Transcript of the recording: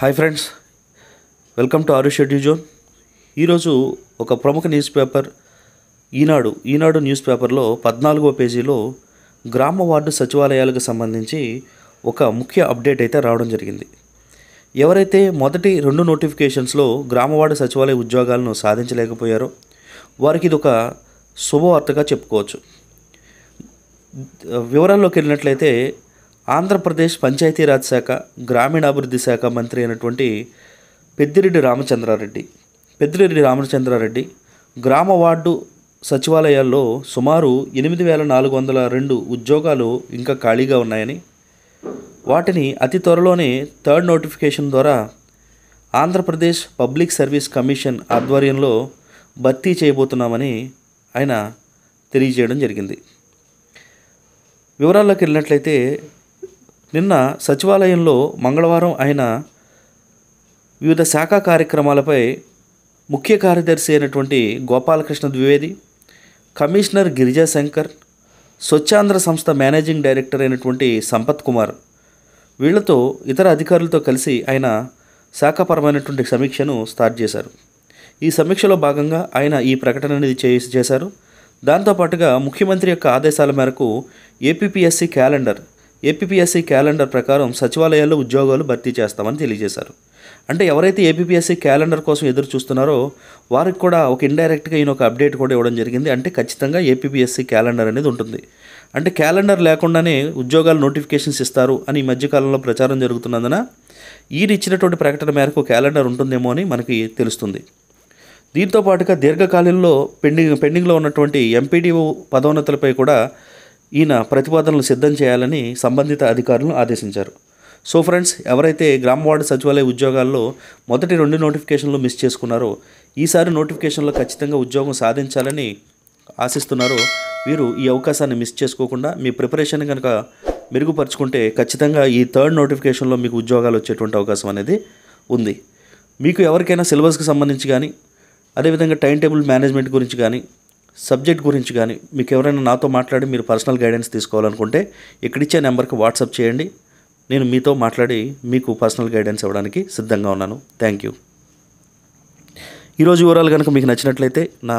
hi friends welcome to ఆరు షెడ్యూ zone ఈరోజు ఒక ప్రముఖ news paper Eenadu Eenadu news పేపర్లో పద్నాలుగో పేజీలో గ్రామ వార్డు సచివాలయాలకు సంబంధించి ఒక ముఖ్య అప్డేట్ అయితే రావడం జరిగింది ఎవరైతే మొదటి రెండు నోటిఫికేషన్స్లో గ్రామ వార్డు సచివాలయ ఉద్యోగాలను సాధించలేకపోయారో వారికి ఇది ఒక శుభవార్తగా చెప్పుకోవచ్చు వివరాల్లోకి వెళ్ళినట్లయితే ఆంధ్రప్రదేశ్ పంచాయతీరాజ్ శాఖ గ్రామీణాభివృద్ధి శాఖ మంత్రి అయినటువంటి పెద్దిరెడ్డి రామచంద్రారెడ్డి పెద్దిరెడ్డి రామచంద్రారెడ్డి గ్రామ వార్డు సచివాలయాల్లో సుమారు ఎనిమిది వేల నాలుగు వందల రెండు ఉద్యోగాలు ఇంకా ఖాళీగా ఉన్నాయని వాటిని అతి త్వరలోనే థర్డ్ నోటిఫికేషన్ ద్వారా ఆంధ్రప్రదేశ్ పబ్లిక్ సర్వీస్ కమిషన్ ఆధ్వర్యంలో భర్తీ చేయబోతున్నామని ఆయన తెలియజేయడం జరిగింది వివరాల్లోకి వెళ్ళినట్లయితే నిన్న సచివాలయంలో మంగళవారం ఆయన వివిధ శాఖ కార్యక్రమాలపై ముఖ్య కార్యదర్శి అయినటువంటి గోపాలకృష్ణ ద్వివేది కమిషనర్ గిరిజాశంకర్ స్వచ్ఛాంధ్ర సంస్థ మేనేజింగ్ డైరెక్టర్ అయినటువంటి సంపత్ కుమార్ వీళ్లతో ఇతర అధికారులతో కలిసి ఆయన శాఖపరమైనటువంటి సమీక్షను స్టార్ట్ చేశారు ఈ సమీక్షలో భాగంగా ఆయన ఈ ప్రకటన అనేది చేసి చేశారు దాంతోపాటుగా ముఖ్యమంత్రి యొక్క ఆదేశాల మేరకు ఏపీపీఎస్సీ క్యాలెండర్ ఏపీపీఎస్సీ క్యాలెండర్ ప్రకారం సచివాలయాల్లో ఉద్యోగాలు భర్తీ చేస్తామని తెలియజేశారు అంటే ఎవరైతే ఏపీపీఎస్సీ క్యాలెండర్ కోసం ఎదురు చూస్తున్నారో వారికి కూడా ఒక ఇండైరెక్ట్గా ఈయన ఒక అప్డేట్ కూడా ఇవ్వడం జరిగింది అంటే ఖచ్చితంగా ఏపీపీఎస్సీ క్యాలెండర్ అనేది ఉంటుంది అంటే క్యాలెండర్ లేకుండానే ఉద్యోగాలు నోటిఫికేషన్స్ ఇస్తారు అని ఈ మధ్యకాలంలో ప్రచారం జరుగుతున్నందున ఈయన ఇచ్చినటువంటి ప్రకటన మేరకు క్యాలెండర్ ఉంటుందేమో అని మనకి తెలుస్తుంది దీంతో పాటుగా దీర్ఘకాలంలో పెండింగ్ పెండింగ్లో ఉన్నటువంటి ఎంపీడీఓ పదోన్నతులపై కూడా ఈయన ప్రతిపాదనలు సిద్ధం చేయాలని సంబంధిత అధికారులను ఆదేశించారు సో ఫ్రెండ్స్ ఎవరైతే గ్రామ వార్డు సచివాలయ ఉద్యోగాల్లో మొదటి రెండు నోటిఫికేషన్లు మిస్ చేసుకున్నారో ఈసారి నోటిఫికేషన్లో ఖచ్చితంగా ఉద్యోగం సాధించాలని ఆశిస్తున్నారో వీరు ఈ అవకాశాన్ని మిస్ చేసుకోకుండా మీ ప్రిపరేషన్ కనుక మెరుగుపరుచుకుంటే ఖచ్చితంగా ఈ థర్డ్ నోటిఫికేషన్లో మీకు ఉద్యోగాలు వచ్చేటువంటి అవకాశం అనేది ఉంది మీకు ఎవరికైనా సిలబస్కి సంబంధించి కానీ అదేవిధంగా టైం టేబుల్ మేనేజ్మెంట్ గురించి కానీ సబ్జెక్ట్ గురించి కానీ మీకు ఎవరైనా నాతో మాట్లాడి మీరు పర్సనల్ గైడెన్స్ తీసుకోవాలనుకుంటే ఇక్కడిచ్చే నెంబర్కి వాట్సాప్ చేయండి నేను మీతో మాట్లాడి మీకు పర్సనల్ గైడెన్స్ ఇవ్వడానికి సిద్ధంగా ఉన్నాను థ్యాంక్ యూ ఈరోజు వివరాలు కనుక మీకు నచ్చినట్లయితే నా